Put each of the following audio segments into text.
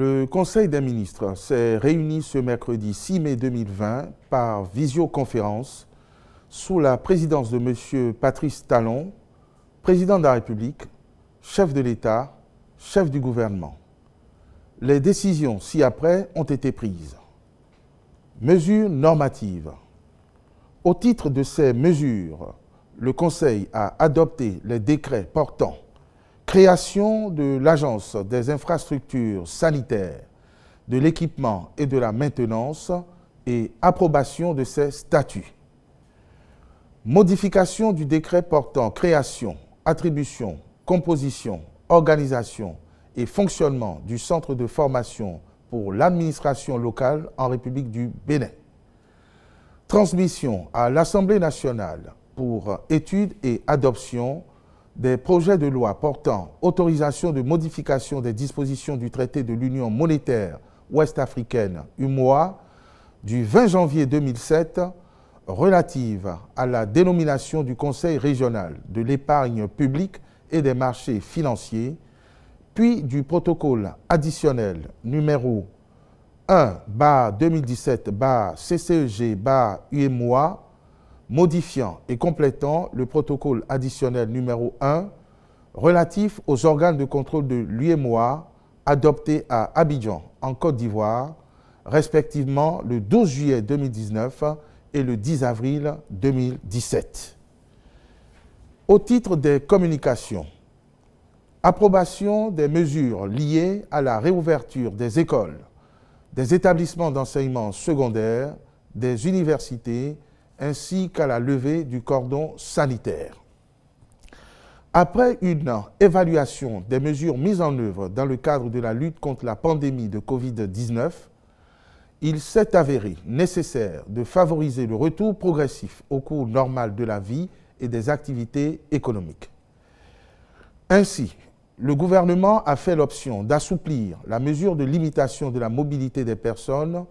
Le Conseil des ministres s'est réuni ce mercredi 6 mai 2020 par visioconférence sous la présidence de M. Patrice Talon, président de la République, chef de l'État, chef du gouvernement. Les décisions ci-après ont été prises. Mesures normatives. Au titre de ces mesures, le Conseil a adopté les décrets portant Création de l'Agence des infrastructures sanitaires, de l'équipement et de la maintenance et approbation de ses statuts. Modification du décret portant création, attribution, composition, organisation et fonctionnement du Centre de formation pour l'administration locale en République du Bénin. Transmission à l'Assemblée nationale pour étude et adoption des projets de loi portant autorisation de modification des dispositions du traité de l'Union monétaire ouest-africaine UMOA du 20 janvier 2007 relative à la dénomination du Conseil régional de l'épargne publique et des marchés financiers, puis du protocole additionnel numéro 1 2017 CCEG UMOA modifiant et complétant le protocole additionnel numéro 1 relatif aux organes de contrôle de l'UMOA adoptés à Abidjan, en Côte d'Ivoire, respectivement le 12 juillet 2019 et le 10 avril 2017. Au titre des communications, approbation des mesures liées à la réouverture des écoles, des établissements d'enseignement secondaire, des universités ainsi qu'à la levée du cordon sanitaire. Après une évaluation des mesures mises en œuvre dans le cadre de la lutte contre la pandémie de Covid-19, il s'est avéré nécessaire de favoriser le retour progressif au cours normal de la vie et des activités économiques. Ainsi, le gouvernement a fait l'option d'assouplir la mesure de limitation de la mobilité des personnes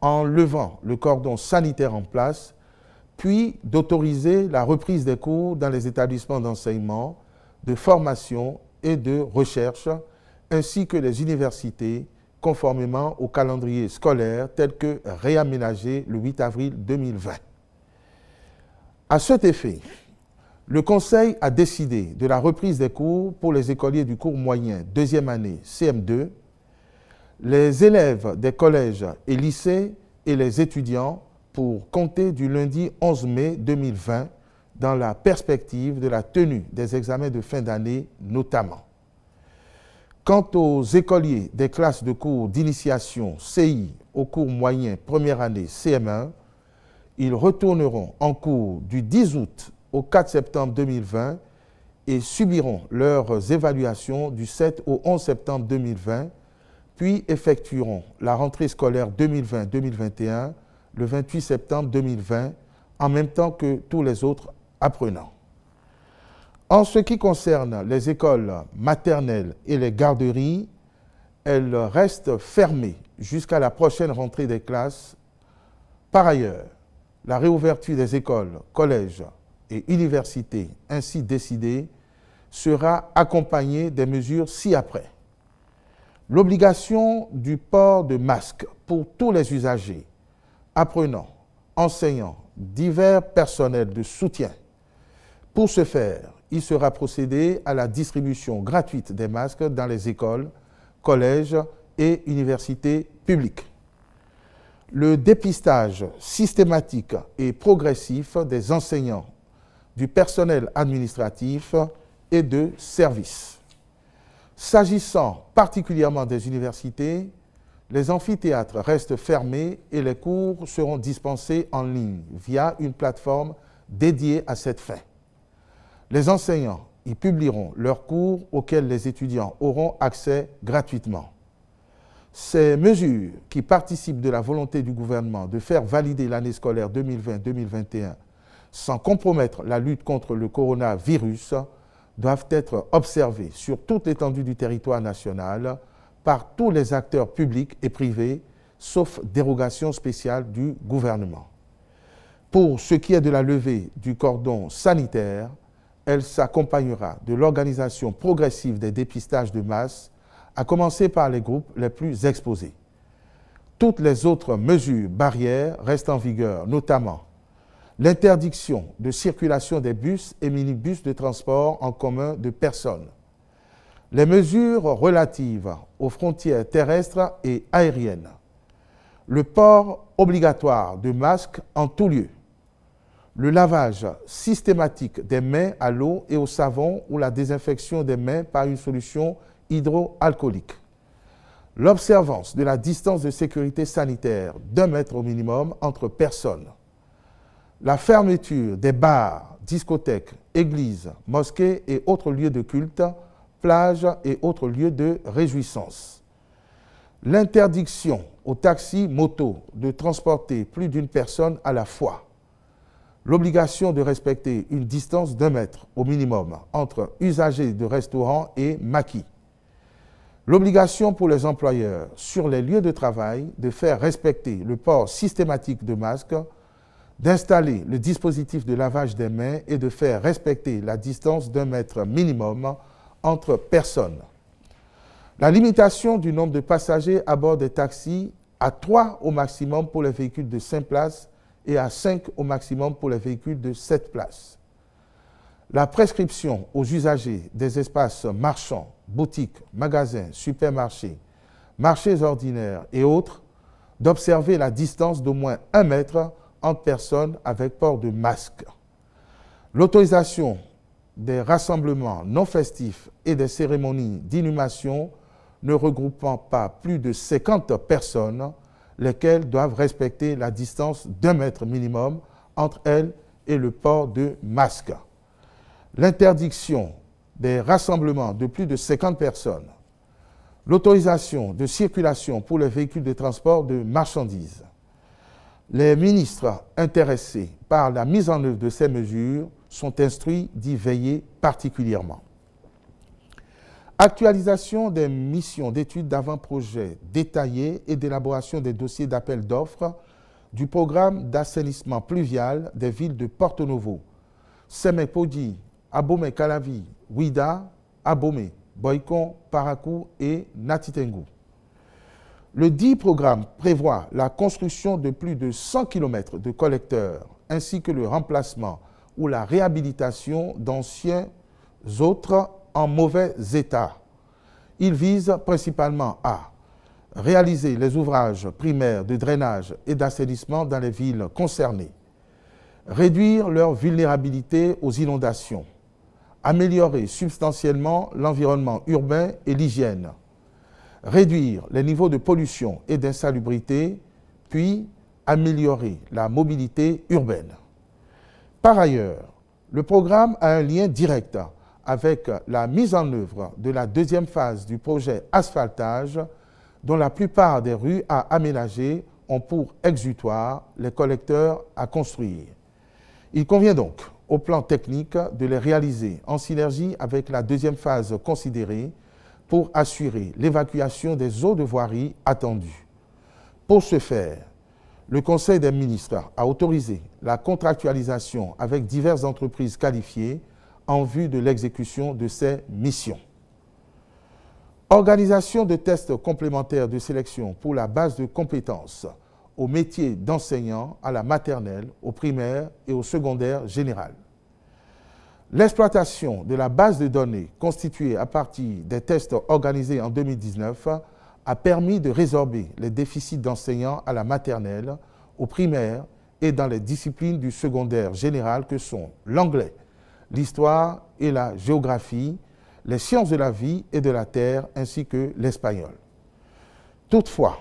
en levant le cordon sanitaire en place puis d'autoriser la reprise des cours dans les établissements d'enseignement, de formation et de recherche, ainsi que les universités, conformément au calendrier scolaire tel que réaménagé le 8 avril 2020. À cet effet, le Conseil a décidé de la reprise des cours pour les écoliers du cours moyen deuxième année CM2, les élèves des collèges et lycées et les étudiants pour compter du lundi 11 mai 2020 dans la perspective de la tenue des examens de fin d'année notamment. Quant aux écoliers des classes de cours d'initiation CI au cours moyen première année CM1, ils retourneront en cours du 10 août au 4 septembre 2020 et subiront leurs évaluations du 7 au 11 septembre 2020, puis effectueront la rentrée scolaire 2020-2021 le 28 septembre 2020, en même temps que tous les autres apprenants. En ce qui concerne les écoles maternelles et les garderies, elles restent fermées jusqu'à la prochaine rentrée des classes. Par ailleurs, la réouverture des écoles, collèges et universités ainsi décidée sera accompagnée des mesures ci-après. L'obligation du port de masque pour tous les usagers apprenants, enseignants, divers personnels de soutien. Pour ce faire, il sera procédé à la distribution gratuite des masques dans les écoles, collèges et universités publiques. Le dépistage systématique et progressif des enseignants, du personnel administratif et de services. S'agissant particulièrement des universités, les amphithéâtres restent fermés et les cours seront dispensés en ligne via une plateforme dédiée à cette fin. Les enseignants y publieront leurs cours auxquels les étudiants auront accès gratuitement. Ces mesures qui participent de la volonté du gouvernement de faire valider l'année scolaire 2020-2021 sans compromettre la lutte contre le coronavirus doivent être observées sur toute l'étendue du territoire national par tous les acteurs publics et privés, sauf dérogation spéciale du gouvernement. Pour ce qui est de la levée du cordon sanitaire, elle s'accompagnera de l'organisation progressive des dépistages de masse, à commencer par les groupes les plus exposés. Toutes les autres mesures barrières restent en vigueur, notamment l'interdiction de circulation des bus et minibus de transport en commun de personnes, les mesures relatives aux frontières terrestres et aériennes, le port obligatoire de masques en tout lieu, le lavage systématique des mains à l'eau et au savon ou la désinfection des mains par une solution hydroalcoolique, l'observance de la distance de sécurité sanitaire d'un mètre au minimum entre personnes, la fermeture des bars, discothèques, églises, mosquées et autres lieux de culte plages et autres lieux de réjouissance. L'interdiction aux taxis, motos de transporter plus d'une personne à la fois. L'obligation de respecter une distance d'un mètre au minimum entre usagers de restaurants et maquis. L'obligation pour les employeurs sur les lieux de travail de faire respecter le port systématique de masques, d'installer le dispositif de lavage des mains et de faire respecter la distance d'un mètre minimum entre personnes. La limitation du nombre de passagers à bord des taxis à 3 au maximum pour les véhicules de 5 places et à 5 au maximum pour les véhicules de 7 places. La prescription aux usagers des espaces marchands, boutiques, magasins, supermarchés, marchés ordinaires et autres d'observer la distance d'au moins 1 mètre entre personnes avec port de masque. L'autorisation des rassemblements non festifs et des cérémonies d'inhumation ne regroupant pas plus de 50 personnes, lesquelles doivent respecter la distance d'un mètre minimum entre elles et le port de masques. L'interdiction des rassemblements de plus de 50 personnes, l'autorisation de circulation pour les véhicules de transport de marchandises. Les ministres intéressés par la mise en œuvre de ces mesures sont instruits d'y veiller particulièrement. Actualisation des missions d'études d'avant-projet détaillées et d'élaboration des dossiers d'appel d'offres du programme d'assainissement pluvial des villes de Porto Novo, Semepodi, Abomey-Calavi, Ouida, Abomey, Boycon, Parakou et Natitengu. Le dit programme prévoit la construction de plus de 100 km de collecteurs ainsi que le remplacement ou la réhabilitation d'anciens autres en mauvais état. Il vise principalement à réaliser les ouvrages primaires de drainage et d'assainissement dans les villes concernées, réduire leur vulnérabilité aux inondations, améliorer substantiellement l'environnement urbain et l'hygiène, réduire les niveaux de pollution et d'insalubrité, puis améliorer la mobilité urbaine. Par ailleurs, le programme a un lien direct avec la mise en œuvre de la deuxième phase du projet asphaltage, dont la plupart des rues à aménager ont pour exutoire les collecteurs à construire. Il convient donc, au plan technique, de les réaliser en synergie avec la deuxième phase considérée pour assurer l'évacuation des eaux de voirie attendues. Pour ce faire, le Conseil des ministres a autorisé la contractualisation avec diverses entreprises qualifiées en vue de l'exécution de ces missions. Organisation de tests complémentaires de sélection pour la base de compétences au métier d'enseignant à la maternelle, au primaire et au secondaire général. L'exploitation de la base de données constituée à partir des tests organisés en 2019 a permis de résorber les déficits d'enseignants à la maternelle, au primaire et dans les disciplines du secondaire général que sont l'anglais, l'histoire et la géographie, les sciences de la vie et de la terre ainsi que l'espagnol. Toutefois,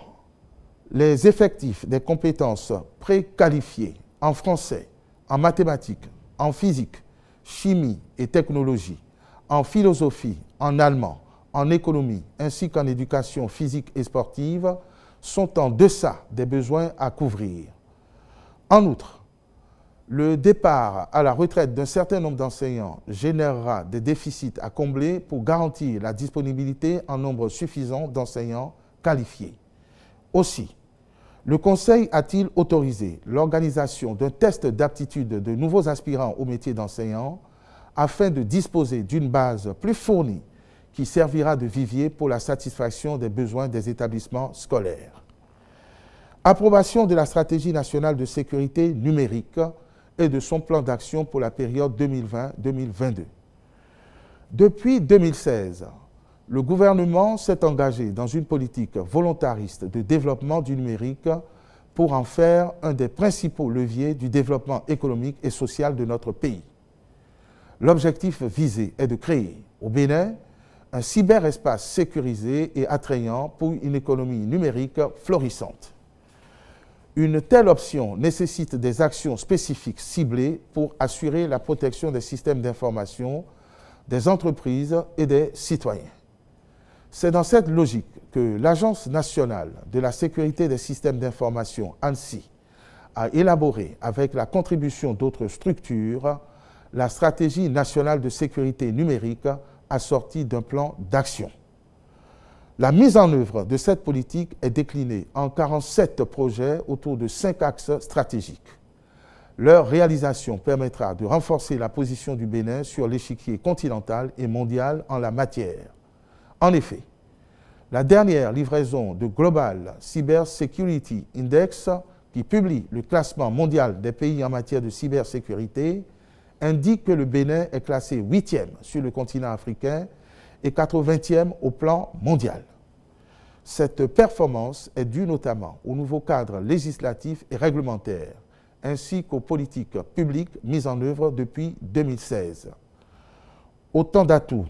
les effectifs des compétences préqualifiées en français, en mathématiques, en physique, chimie et technologie, en philosophie, en allemand, en économie ainsi qu'en éducation physique et sportive sont en deçà des besoins à couvrir. En outre, le départ à la retraite d'un certain nombre d'enseignants générera des déficits à combler pour garantir la disponibilité en nombre suffisant d'enseignants qualifiés. Aussi, le Conseil a-t-il autorisé l'organisation d'un test d'aptitude de nouveaux aspirants au métier d'enseignant afin de disposer d'une base plus fournie qui servira de vivier pour la satisfaction des besoins des établissements scolaires. Approbation de la stratégie nationale de sécurité numérique et de son plan d'action pour la période 2020-2022. Depuis 2016, le gouvernement s'est engagé dans une politique volontariste de développement du numérique pour en faire un des principaux leviers du développement économique et social de notre pays. L'objectif visé est de créer au Bénin un cyberespace sécurisé et attrayant pour une économie numérique florissante. Une telle option nécessite des actions spécifiques ciblées pour assurer la protection des systèmes d'information, des entreprises et des citoyens. C'est dans cette logique que l'Agence nationale de la sécurité des systèmes d'information, ANSI, a élaboré, avec la contribution d'autres structures, la stratégie nationale de sécurité numérique assortie d'un plan d'action. La mise en œuvre de cette politique est déclinée en 47 projets autour de cinq axes stratégiques. Leur réalisation permettra de renforcer la position du Bénin sur l'échiquier continental et mondial en la matière. En effet, la dernière livraison de Global Security Index, qui publie le classement mondial des pays en matière de cybersécurité, indique que le Bénin est classé 8e sur le continent africain et 80e au plan mondial. Cette performance est due notamment au nouveau cadre législatif et réglementaire, ainsi qu'aux politiques publiques mises en œuvre depuis 2016. Autant d'atouts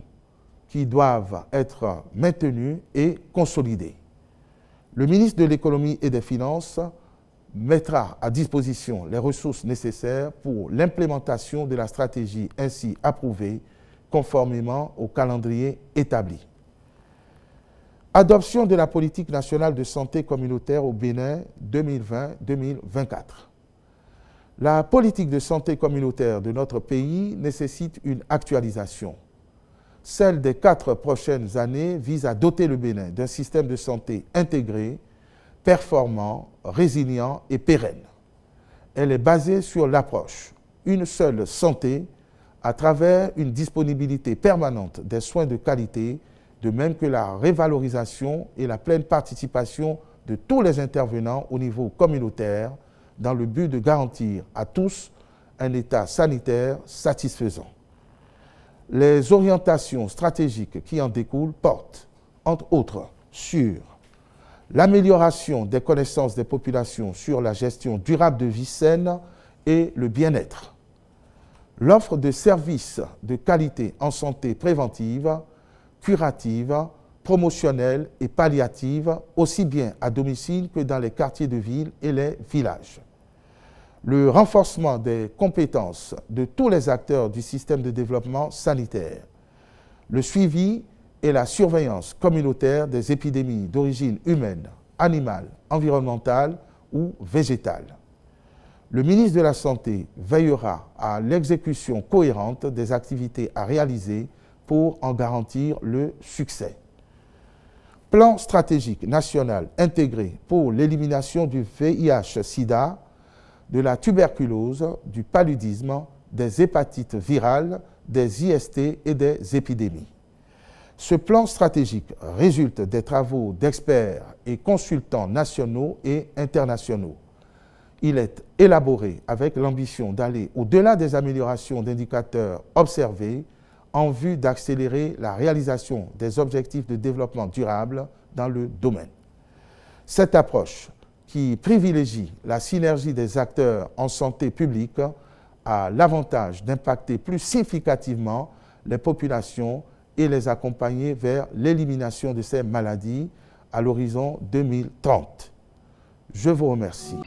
qui doivent être maintenus et consolidés. Le ministre de l'Économie et des Finances mettra à disposition les ressources nécessaires pour l'implémentation de la stratégie ainsi approuvée conformément au calendrier établi. Adoption de la politique nationale de santé communautaire au Bénin 2020-2024. La politique de santé communautaire de notre pays nécessite une actualisation. Celle des quatre prochaines années vise à doter le Bénin d'un système de santé intégré performant, résilient et pérenne. Elle est basée sur l'approche une seule santé à travers une disponibilité permanente des soins de qualité, de même que la révalorisation et la pleine participation de tous les intervenants au niveau communautaire dans le but de garantir à tous un état sanitaire satisfaisant. Les orientations stratégiques qui en découlent portent, entre autres, sur l'amélioration des connaissances des populations sur la gestion durable de vie saine et le bien-être, l'offre de services de qualité en santé préventive, curative, promotionnelle et palliative, aussi bien à domicile que dans les quartiers de ville et les villages. Le renforcement des compétences de tous les acteurs du système de développement sanitaire. Le suivi et la surveillance communautaire des épidémies d'origine humaine, animale, environnementale ou végétale. Le ministre de la Santé veillera à l'exécution cohérente des activités à réaliser pour en garantir le succès. Plan stratégique national intégré pour l'élimination du VIH-Sida, de la tuberculose, du paludisme, des hépatites virales, des IST et des épidémies. Ce plan stratégique résulte des travaux d'experts et consultants nationaux et internationaux. Il est élaboré avec l'ambition d'aller au-delà des améliorations d'indicateurs observés en vue d'accélérer la réalisation des objectifs de développement durable dans le domaine. Cette approche, qui privilégie la synergie des acteurs en santé publique, a l'avantage d'impacter plus significativement les populations et les accompagner vers l'élimination de ces maladies à l'horizon 2030. Je vous remercie.